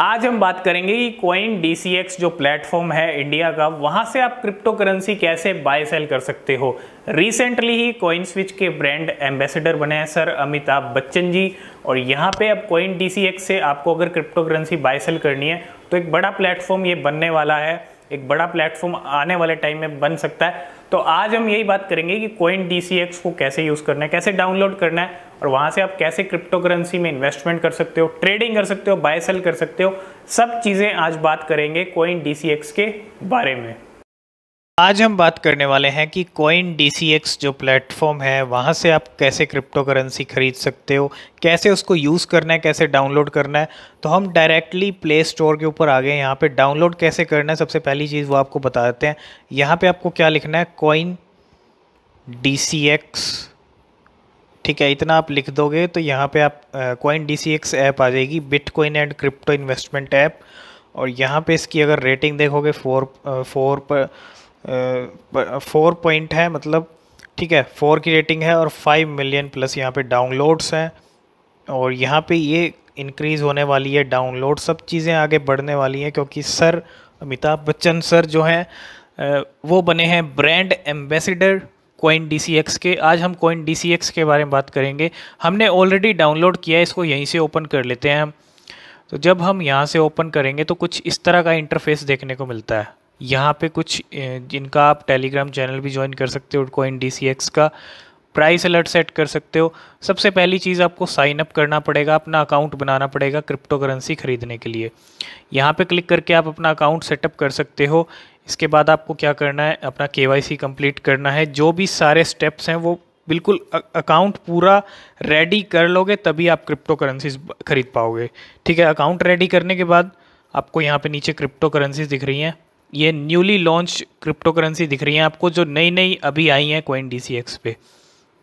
आज हम बात करेंगे कि कॉइन डी जो प्लेटफॉर्म है इंडिया का वहां से आप क्रिप्टो करेंसी कैसे बाय सेल कर सकते हो रिसेंटली ही कॉइन स्विच के ब्रांड एम्बेसडर बने हैं सर अमिताभ बच्चन जी और यहाँ पे अब कॉइन डी से आपको अगर क्रिप्टो करेंसी बाय सेल करनी है तो एक बड़ा प्लेटफॉर्म ये बनने वाला है एक बड़ा प्लेटफॉर्म आने वाले टाइम में बन सकता है तो आज हम यही बात करेंगे कि कोइन डी को कैसे यूज़ करना है कैसे डाउनलोड करना है और वहाँ से आप कैसे क्रिप्टो करेंसी में इन्वेस्टमेंट कर सकते हो ट्रेडिंग कर सकते हो बाय सेल कर सकते हो सब चीज़ें आज बात करेंगे कोइन डी के बारे में आज हम बात करने वाले हैं कि कॉइन डी जो प्लेटफॉर्म है वहाँ से आप कैसे क्रिप्टो करेंसी खरीद सकते हो कैसे उसको यूज़ करना है कैसे डाउनलोड करना है तो हम डायरेक्टली प्ले स्टोर के ऊपर आ गए यहाँ पे डाउनलोड कैसे करना है सबसे पहली चीज़ वो आपको बता देते हैं यहाँ पे आपको क्या लिखना है कॉइन डी ठीक है इतना आप लिख दोगे तो यहाँ पर आप कॉइन डी ऐप आ जाएगी bit and crypto investment app और यहाँ पर इसकी अगर रेटिंग देखोगे फोर फोर पर फोर पॉइंट है मतलब ठीक है फोर की रेटिंग है और फाइव मिलियन प्लस यहाँ पे डाउनलोड्स हैं और यहाँ पे ये इंक्रीज़ होने वाली है डाउनलोड सब चीज़ें आगे बढ़ने वाली हैं क्योंकि सर अमिताभ बच्चन सर जो हैं वो बने हैं ब्रांड एम्बेसडर कोइन डी के आज हम कोइन डी के बारे में बात करेंगे हमने ऑलरेडी डाउनलोड किया है इसको यहीं से ओपन कर लेते हैं हम तो जब हम यहाँ से ओपन करेंगे तो कुछ इस तरह का इंटरफेस देखने को मिलता है यहाँ पे कुछ जिनका आप टेलीग्राम चैनल भी ज्वाइन कर सकते हो कॉइन डी का प्राइस अलर्ट सेट कर सकते हो सबसे पहली चीज़ आपको साइन अप करना पड़ेगा अपना अकाउंट बनाना पड़ेगा क्रिप्टो करेंसी खरीदने के लिए यहाँ पे क्लिक करके आप अपना अकाउंट सेटअप कर सकते हो इसके बाद आपको क्या करना है अपना के कंप्लीट करना है जो भी सारे स्टेप्स हैं वो बिल्कुल अकाउंट पूरा रेडी कर लोगे तभी आप क्रिप्टो करेंसीज खरीद पाओगे ठीक है अकाउंट रेडी करने के बाद आपको यहाँ पे नीचे क्रिप्टो करेंसीज दिख रही हैं ये न्यूली लॉन्च क्रिप्टो करेंसी दिख रही हैं आपको जो नई नई अभी आई हैं कोइन डी पे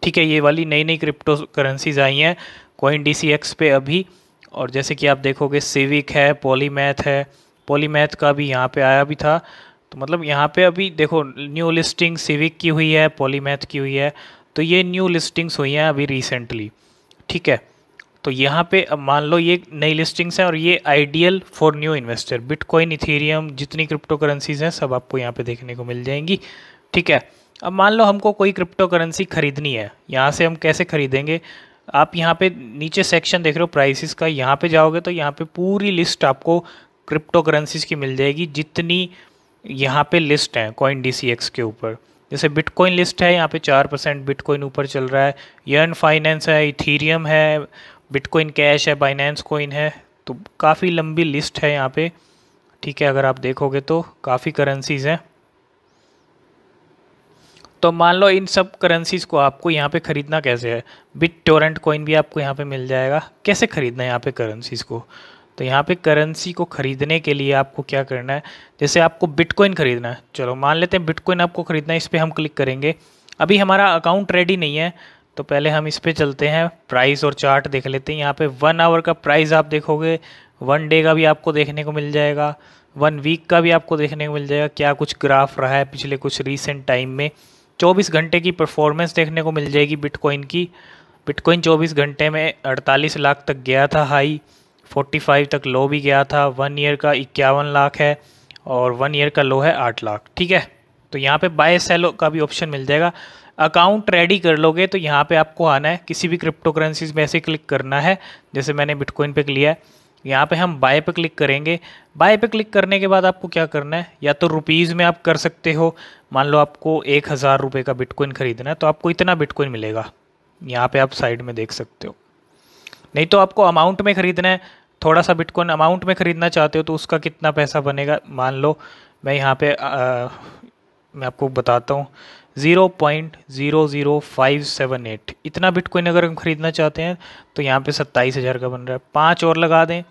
ठीक है ये वाली नई नई क्रिप्टो करेंसीज आई हैं कोइन डी पे अभी और जैसे कि आप देखोगे सिविक है पॉलीमैथ है पॉलीमैथ का भी यहाँ पे आया भी था तो मतलब यहाँ पे अभी देखो न्यू लिस्टिंग सिविक की हुई है पॉलीमैथ की हुई है तो ये न्यू लिस्टिंग्स हुई हैं अभी रिसेंटली ठीक है तो यहाँ पे अब मान लो ये नई लिस्टिंग्स हैं और ये ideal for new investor bitcoin ethereum जितनी क्रिप्टो करेंसीज हैं सब आपको यहाँ पे देखने को मिल जाएंगी ठीक है अब मान लो हमको कोई क्रिप्टो करेंसी खरीदनी है यहाँ से हम कैसे खरीदेंगे आप यहाँ पे नीचे सेक्शन देख रहे हो प्राइसिस का यहाँ पर जाओगे तो यहाँ पर पूरी लिस्ट आपको क्रिप्टो करेंसीज़ की मिल जाएगी जितनी यहाँ पर लिस्ट हैं कॉइन डी के ऊपर जैसे बिटकॉइन लिस्ट है यहाँ पे चार परसेंट बिटकॉइन ऊपर चल रहा है यर्न फाइनेंस है इथीरियम है बिटकॉइन कैश है बाइनेंस कोइन है तो काफ़ी लंबी लिस्ट है यहाँ पे ठीक है अगर आप देखोगे तो काफ़ी करेंसीज़ हैं तो मान लो इन सब करेंसीज़ को आपको यहाँ पे ख़रीदना कैसे है बिट टोरेंट कोइन भी आपको यहाँ पे मिल जाएगा कैसे ख़रीदना है यहाँ पे करेंसीज़ को तो यहाँ पे करेंसी को ख़रीदने के लिए आपको क्या करना है जैसे आपको बिटकॉइन ख़रीदना है चलो मान लेते हैं बिटकॉइन आपको ख़रीदना है इस पर हम क्लिक करेंगे अभी हमारा अकाउंट रेडी नहीं है तो पहले हम इस पर चलते हैं प्राइस और चार्ट देख लेते हैं यहाँ पे वन आवर का प्राइस आप देखोगे वन डे का भी आपको देखने को मिल जाएगा वन वीक का भी आपको देखने को मिल जाएगा क्या कुछ ग्राफ रहा है पिछले कुछ रिसेंट टाइम में 24 घंटे की परफॉर्मेंस देखने को मिल जाएगी बिटकॉइन की बिटकॉइन 24 घंटे में 48 लाख तक गया था हाई 45 तक लो भी गया था वन ईयर का इक्यावन लाख है और वन ईयर का लो है आठ लाख ठीक है तो यहाँ पे बाय सेल का भी ऑप्शन मिल जाएगा अकाउंट रेडी कर लोगे तो यहाँ पे आपको आना है किसी भी क्रिप्टो करेंसीज में ऐसे क्लिक करना है जैसे मैंने बिटकॉइन पे लिया है यहाँ पे हम बाय पे क्लिक करेंगे बाय पे क्लिक करने के बाद आपको क्या करना है या तो रुपीज़ में आप कर सकते हो मान लो आपको एक हज़ार रुपये का बिटकॉइन ख़रीदना है तो आपको इतना बिटकॉइन मिलेगा यहाँ पर आप साइड में देख सकते हो नहीं तो आपको अमाउंट में ख़रीदना है थोड़ा सा बिटकॉइन अमाउंट में ख़रीदना चाहते हो तो उसका कितना पैसा बनेगा मान लो मैं यहाँ पे मैं आपको बताता हूँ zero point zero zero five seven eight इतना बिटकॉइन अगर हम ख़रीदना चाहते हैं तो यहाँ पे सत्ताईस हज़ार का बन रहा है पाँच और लगा दें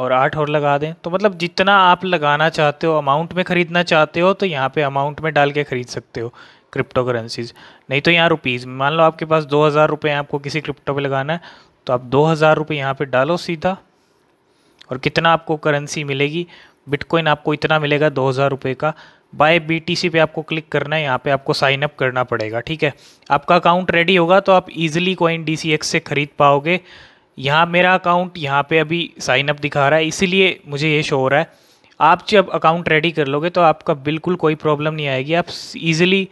और आठ और लगा दें तो मतलब जितना आप लगाना चाहते हो अमाउंट में ख़रीदना चाहते हो तो यहाँ पे अमाउंट में डाल के ख़रीद सकते हो क्रिप्टो करेंसीज नहीं तो यहाँ रुपीज़ मान लो आपके पास दो हज़ार रुपये आपको किसी क्रिप्टो पर लगाना है तो आप दो हज़ार रुपये यहाँ पर डालो सीधा और कितना आपको करेंसी मिलेगी बिटकॉइन आपको इतना मिलेगा दो हज़ार रुपये का बाय बीटीसी पे आपको क्लिक करना है यहाँ पे आपको साइन अप करना पड़ेगा ठीक है आपका अकाउंट रेडी होगा तो आप इजीली कॉइन डीसीएक्स से खरीद पाओगे यहाँ मेरा अकाउंट यहाँ पे अभी साइन अप दिखा रहा है इसीलिए मुझे ये शो हो रहा है आप जब अकाउंट रेडी कर लोगे तो आपका बिल्कुल कोई प्रॉब्लम नहीं आएगी आप ईजिली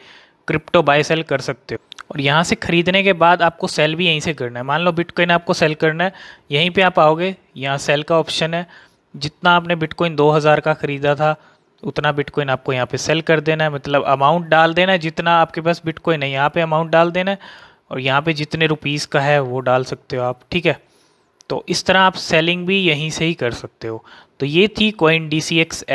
क्रिप्टो बाय सेल कर सकते हो और यहाँ से ख़रीदने के बाद आपको सेल भी यहीं से करना है मान लो बिटकॉइन आपको सेल करना है यहीं पर आप आओगे यहाँ सेल का ऑप्शन है जितना आपने बिटकॉइन 2000 का ख़रीदा था उतना बिटकॉइन आपको यहाँ पे सेल कर देना है मतलब अमाउंट डाल देना है जितना आपके पास बिटकॉइन है यहाँ पे अमाउंट डाल देना है और यहाँ पे जितने रुपीज़ का है वो डाल सकते हो आप ठीक है तो इस तरह आप सेलिंग भी यहीं से ही कर सकते हो तो ये थी कोइन डी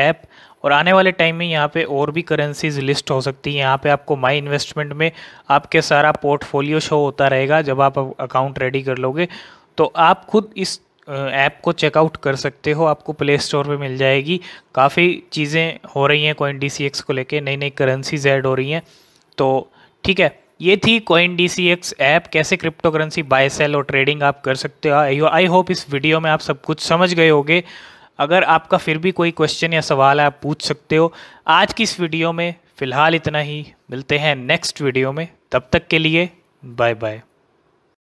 ऐप और आने वाले टाइम में यहाँ पे और भी करेंसीज लिस्ट हो सकती है यहाँ पे आपको माई इन्वेस्टमेंट में आपके सारा पोर्टफोलियो शो होता रहेगा जब आप अकाउंट रेडी कर लोगे तो आप खुद इस ऐप को चेकआउट कर सकते हो आपको प्ले स्टोर पर मिल जाएगी काफ़ी चीज़ें हो रही हैं कोइन डी को लेके नई नई करेंसीज ऐड हो रही हैं तो ठीक है ये थी coin D C X app कैसे क्रिप्टो करेंसी बाय सेल और ट्रेडिंग आप कर सकते हो आई होप इस वीडियो में आप सब कुछ समझ गए होगे अगर आपका फिर भी कोई क्वेश्चन या सवाल है आप पूछ सकते हो आज की इस वीडियो में फ़िलहाल इतना ही मिलते हैं नेक्स्ट वीडियो में तब तक के लिए बाय बाय